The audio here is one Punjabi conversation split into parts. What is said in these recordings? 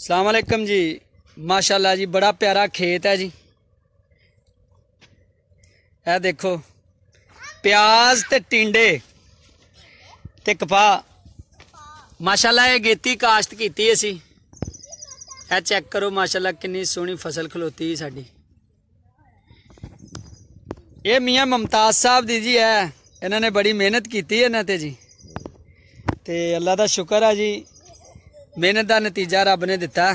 ਸਲਾਮ ਅਲੈਕਮ ਜੀ ਮਾਸ਼ਾਅੱਲਾ ਜੀ ਬੜਾ ਪਿਆਰਾ ਖੇਤ ਹੈ ਜੀ ਇਹ ਦੇਖੋ ਪਿਆਜ਼ ਤੇ ਟਿੰਡੇ ਤੇ ਕਪਾਹ ਮਾਸ਼ਾਅੱਲਾ ਇਹ ਗੇਤੀ ਕਾਸ਼ਤ ਕੀਤੀ ਅਸੀਂ ਇਹ ਚੈੱਕ ਕਰੋ ਮਾਸ਼ਾਅੱਲਾ ਕਿੰਨੀ ਸੋਹਣੀ ਫਸਲ ਖਲੋਤੀ ਸਾਡੀ ਇਹ ਮੀਆਂ ਮਮਤਾਜ਼ ਸਾਹਿਬ ਦੀ ਜੀ ਹੈ ਇਹਨਾਂ ਨੇ ਬੜੀ ਮਿਹਨਤ ਕੀਤੀ ਇਹਨਾਂ ਤੇ ਜੀ ਤੇ ਅੱਲਾ ਦਾ ਸ਼ੁਕਰ ਹੈ ਜੀ ਮਿਹਨਤ ਦਾ ਨਤੀਜਾ ਰੱਬ ਨੇ ਦਿੱਤਾ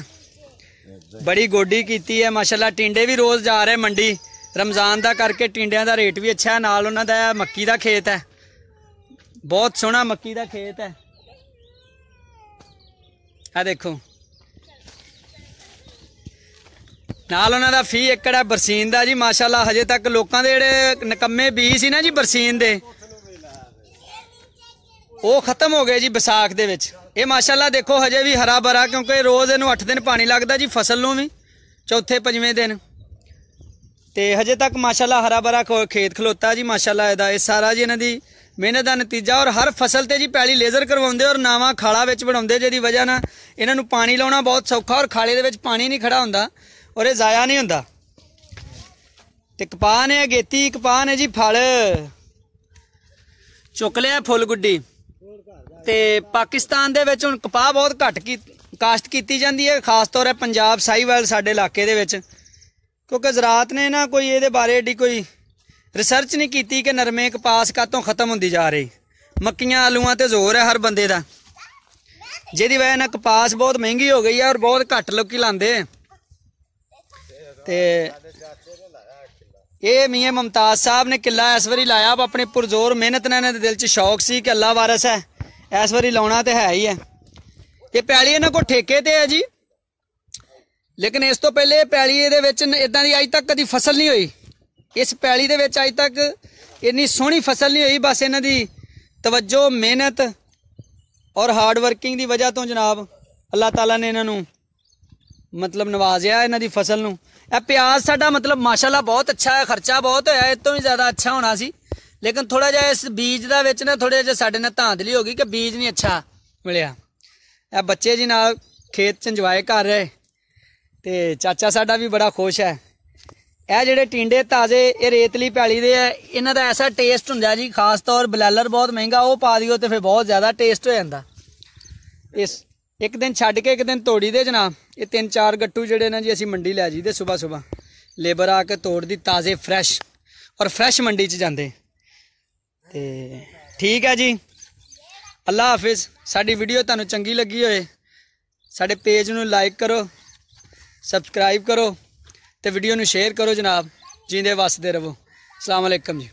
ਬੜੀ ਗੋਡੀ ਕੀਤੀ ਹੈ ਮਾਸ਼ਾਅੱਲਾ ਟਿੰਡੇ ਵੀ ਰੋਜ਼ ਜਾ ਰਹੇ ਮੰਡੀ ਰਮਜ਼ਾਨ ਦਾ ਕਰਕੇ ਟਿੰਡਿਆਂ ਦਾ ਰੇਟ ਵੀ ਅੱਛਾ ਨਾਲ ਉਹਨਾਂ ਦਾ ਮੱਕੀ ਦਾ ਖੇਤ ਹੈ ਬਹੁਤ ਸੋਹਣਾ ਮੱਕੀ ਦਾ ਖੇਤ ਹੈ ਆ ਦੇਖੋ ਨਾਲ ਉਹਨਾਂ ਦਾ ਫੀ ਏਕੜ ਹੈ ਬਰਸੀਨ ਦਾ ਜੀ ਮਾਸ਼ਾਅੱਲਾ ਹਜੇ ਤੱਕ ਲੋਕਾਂ ਦੇ ਜਿਹੜੇ ਨਕੰਮੇ ਬੀਜ ਸੀ ਨਾ ਜੀ ਬਰਸੀਨ ਦੇ ਉਹ ਖਤਮ ਹੋ ਗਏ ਜੀ ਵਿਸਾਖ ਦੇ ਵਿੱਚ ਇਹ ਮਾਸ਼ਾਅੱਲਾ ਦੇਖੋ ਹਜੇ ਵੀ ਹਰਾ ਭਰਾ ਕਿਉਂਕਿ ਰੋਜ਼ ਇਹਨੂੰ 8 ਦਿਨ ਪਾਣੀ ਲੱਗਦਾ ਜੀ ਫਸਲ ਨੂੰ ਵੀ ਚੌਥੇ ਪੰਜਵੇਂ ਦਿਨ ਤੇ ਹਜੇ ਤੱਕ ਮਾਸ਼ਾਅੱਲਾ ਹਰਾ ਭਰਾ ਖੇਤ ਖਲੋਤਾ ਜੀ ਮਾਸ਼ਾਅੱਲਾ ਇਹਦਾ ਇਹ ਸਾਰਾ ਜੀ ਇਹਨਾਂ ਦੀ ਮਿਹਨਤ ਦਾ ਨਤੀਜਾ ਔਰ ਹਰ ਫਸਲ ਤੇ ਜੀ ਪੈਲੀ ਲੇਜ਼ਰ ਕਰਵਾਉਂਦੇ ਔਰ ਨਾਵਾ ਖਾਲਾ ਵਿੱਚ ਬਣਾਉਂਦੇ ਜਿਹਦੀ ਵਜ੍ਹਾ ਨਾਲ ਇਹਨਾਂ ਨੂੰ ਪਾਣੀ ਲਾਉਣਾ ਬਹੁਤ ਸੌਖਾ ਔਰ ਖਾਲੇ ਦੇ ਵਿੱਚ ਪਾਣੀ ਨਹੀਂ ਖੜਾ ਹੁੰਦਾ ਔਰ ਇਹ ਜ਼ਾਇਆ ਨਹੀਂ ਹੁੰਦਾ ਤੇ ਕਪਾਹ ਨੇ ਅਗੇਤੀ ਕਪਾਹ ਨੇ ਜੀ ਫਲ ਚੁੱਕ ਲਿਆ ਫੁੱਲ ਗੁੱਡੀ ਤੇ ਪਾਕਿਸਤਾਨ ਦੇ ਵਿੱਚ ਹੁਣ ਕਪਾਹ ਬਹੁਤ ਘੱਟ ਕੀ ਕਾਸ਼ਤ ਕੀਤੀ ਜਾਂਦੀ ਹੈ ਖਾਸ ਤੌਰ ਤੇ ਪੰਜਾਬ ਸਾਈਵਾਲ ਸਾਡੇ ਇਲਾਕੇ ਦੇ ਵਿੱਚ ਕਿਉਂਕਿ ਜ਼ਰਾਤ ਨੇ ਨਾ ਕੋਈ ਇਹਦੇ ਬਾਰੇ ਏਡੀ ਕੋਈ ਰਿਸਰਚ ਨਹੀਂ ਕੀਤੀ ਕਿ ਨਰਮੇ ਕਪਾਸ ਕਾਤੋਂ ਖਤਮ ਹੁੰਦੀ ਜਾ ਰਹੀ ਮੱਕੀਆਂ ਆਲੂਆਂ ਤੇ ਜ਼ੋਰ ਹੈ ਹਰ ਬੰਦੇ ਦਾ ਜਿਹਦੀ ਵਜ੍ਹਾ ਨਾਲ ਕਪਾਸ ਬਹੁਤ ਮਹਿੰਗੀ ਹੋ ਗਈ ਹੈ ਔਰ ਬਹੁਤ ਘੱਟ ਲੋਕੀ ਲਾਂਦੇ ਤੇ ਇਹ ਮੀਆਂ ਮਮਤਾਜ਼ ਸਾਹਿਬ ਨੇ ਕਿੱਲਾ ਇਸ ਵਾਰੀ ਲਾਇਆ ਆਪਣੇ ਪੁਰਜ਼ੋਰ ਮਿਹਨਤ ਨਾਲ ਇਹਨਾਂ ਦੇ ਦਿਲ 'ਚ ਸ਼ੌਕ ਸੀ ਕਿ ਅੱਲਾ ਵਾਰਿਸ ਹੈ ਇਸ ਵਾਰੀ ਲਾਉਣਾ ਤੇ ਹੈ ਹੀ ਹੈ ਇਹ ਪੈਲੀ ਇਹਨਾਂ ਕੋਲ ਠੇਕੇ ਤੇ ਹੈ ਜੀ ਲੇਕਿਨ ਇਸ ਤੋਂ ਪਹਿਲੇ ਪੈਲੀ ਇਹਦੇ ਵਿੱਚ ਇਦਾਂ ਦੀ ਅਜ ਤੱਕ ਕਦੀ ਫਸਲ ਨਹੀਂ ਹੋਈ ਇਸ ਪੈਲੀ ਦੇ ਵਿੱਚ ਅਜ ਤੱਕ ਇੰਨੀ ਸੋਹਣੀ ਫਸਲ ਨਹੀਂ ਹੋਈ ਬਸ ਇਹਨਾਂ ਦੀ ਤਵੱਜੋ ਮਿਹਨਤ ਔਰ ਹਾਰਡ ਵਰਕਿੰਗ ਦੀ ਵਜ੍ਹਾ ਤੋਂ ਜਨਾਬ ਅੱਲਾਹ ਤਾਲਾ ਨੇ ਇਹਨਾਂ ਨੂੰ ਮਤਲਬ ਨਵਾਜ਼ਿਆ ਇਹਨਾਂ ਦੀ ਫਸਲ ਨੂੰ ਇਹ ਪਿਆਜ਼ ਸਾਡਾ ਮਤਲਬ ਮਾਸ਼ਾਅੱਲਾ ਬਹੁਤ ਅੱਛਾ ਹੈ ਖਰਚਾ ਬਹੁਤ ਹੋਇਆ ਇਤੋਂ ਵੀ ਜ਼ਿਆਦਾ ਅੱਛਾ ਹੋਣਾ ਸੀ ਲੇਕਿਨ ਥੋੜਾ ਜਿਹਾ ਇਸ ਬੀਜ ਦਾ ਵਿੱਚ ਨਾ ਥੋੜੇ ਜਿਹਾ ਸਾਡੇ ਨਾਲ ਧਾਂਦਲੀ ਹੋ ਗਈ ਕਿ ਬੀਜ ਨਹੀਂ ਅੱਛਾ ਮਿਲਿਆ ਇਹ ਬੱਚੇ ਜੀ ਨਾਲ ਖੇਤ ਚ ਇੰਜੋਏ ਕਰ ਰਹੇ ਤੇ ਚਾਚਾ ਸਾਡਾ ਵੀ ਬੜਾ ਖੁਸ਼ ਹੈ ਇਹ ਜਿਹੜੇ ਟਿੰਡੇ ਤਾਜ਼ੇ ਇਹ ਰੇਤਲੀ ਪੈਲੀ ਦੇ ਆ ਇਹਨਾਂ ਦਾ ਐਸਾ ਟੇਸਟ ਹੁੰਦਾ ਜੀ ਖਾਸ ਤੌਰ ਬਲੈਲਰ ਬਹੁਤ ਮਹਿੰਗਾ ਉਹ ਪਾ ਦਿਓ ਤੇ ਫਿਰ ਬਹੁਤ ਜ਼ਿਆਦਾ ਟੇਸਟ ਹੋ ਜਾਂਦਾ ਇਸ ਇੱਕ ਦਿਨ ਛੱਡ ਕੇ ਇੱਕ ਦਿਨ ਤੋੜੀ ਦੇ ਜਨਾਬ ਇਹ ਤਿੰਨ ਚਾਰ ਗੱਟੂ ਜਿਹੜੇ ਨੇ ਜੀ ਅਸੀਂ ਮੰਡੀ ਲੈ ਜੀਦੇ ਸਵੇਰ ਸਵੇਰ ਲੇਬਰ ਆ ਕੇ ਤੋੜਦੀ ਤਾਜ਼ੇ ਫਰੈਸ਼ ਔਰ ਫਰੈਸ਼ ਮੰਡੀ 'ਚ ਜਾਂਦੇ ਤੇ ਠੀਕ ਹੈ ਜੀ ਅੱਲਾ ਹਾਫਿਜ਼ ਸਾਡੀ ਵੀਡੀਓ ਤੁਹਾਨੂੰ ਚੰਗੀ ਲੱਗੀ ਹੋਏ ਸਾਡੇ ਪੇਜ ਨੂੰ ਲਾਈਕ ਕਰੋ ਸਬਸਕ੍ਰਾਈਬ ਕਰੋ ਤੇ ਵੀਡੀਓ ਨੂੰ ਸ਼ੇਅਰ ਕਰੋ ਜਨਾਬ ਜਿੰਦੇ ਵਸਦੇ ਰਹੋ ਅਸਲਾਮ ਅਲੈਕਮ ਜੀ